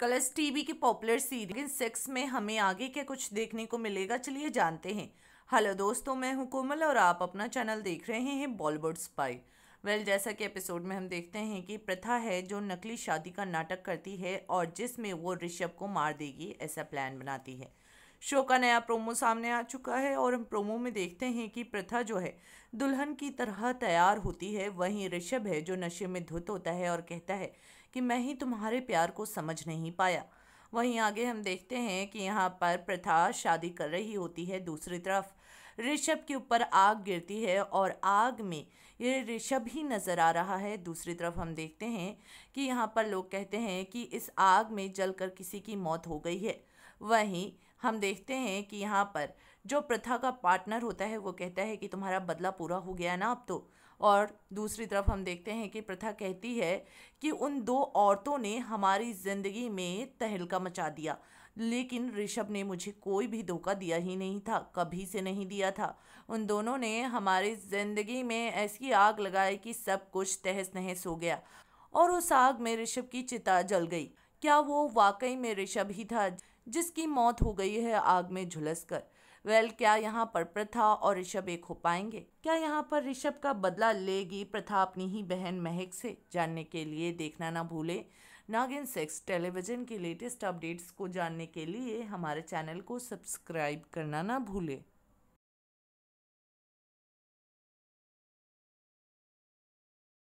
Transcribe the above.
colours TV की popular series six में हमें आगे क्या कुछ देखने को मिलेगा चलिए जानते हैं हेलो दोस्तों मैं हूं कोमल और आप अपना चैनल देख रहे हैं बॉलीवुड स्पाई वेल well, जैसा कि एपिसोड में हम देखते हैं कि प्रथा है जो नकली शादी का नाटक करती है और जिसमें वो ऋषभ को मार देगी ऐसा प्लान बनाती है शो का नया प्रोमो सामने आ चुका है और हम प्रोमो में देखते हैं कि प्रथा जो है दुल्हन की तरह तैयार होती है वहीं ऋषभ है जो नशे में धुत होता है और कहता है कि मैं ही तुम्हारे प्यार को समझ नहीं पाया वहीं आगे हम देखते हैं कि यहाँ पर प्रथा शादी कर रही होती है दूसरी तरफ ऋषभ के ऊपर आग गिरती है और आग में ये ऋषभ ही नज़र आ रहा है दूसरी तरफ हम देखते हैं कि यहाँ पर लोग कहते हैं कि इस आग में जलकर किसी की मौत हो गई है वहीं हम देखते हैं कि यहाँ पर जो प्रथा का पार्टनर होता है वो कहता है कि तुम्हारा बदला पूरा हो गया ना अब तो और दूसरी तरफ हम देखते हैं कि प्रथा कहती है कि उन दो औरतों ने हमारी ज़िंदगी में तहलका मचा दिया लेकिन ऋषभ ने मुझे कोई भी धोखा दिया ही नहीं था कभी से नहीं दिया था उन दोनों ने हमारी ज़िंदगी में ऐसी आग लगाई कि सब कुछ तहस नहस हो गया और उस आग में ऋषभ की चिता जल गई क्या वो वाकई में ऋषभ ही था जिसकी मौत हो गई है आग में झुलस कर वेल क्या यहाँ पर प्रथा और ऋषभ एक हो पाएंगे क्या यहाँ पर ऋषभ का बदला लेगी प्रथा अपनी ही बहन महक से जानने के लिए देखना ना भूलें नागिन सेक्स टेलीविज़न के लेटेस्ट अपडेट्स को जानने के लिए हमारे चैनल को सब्सक्राइब करना ना भूलें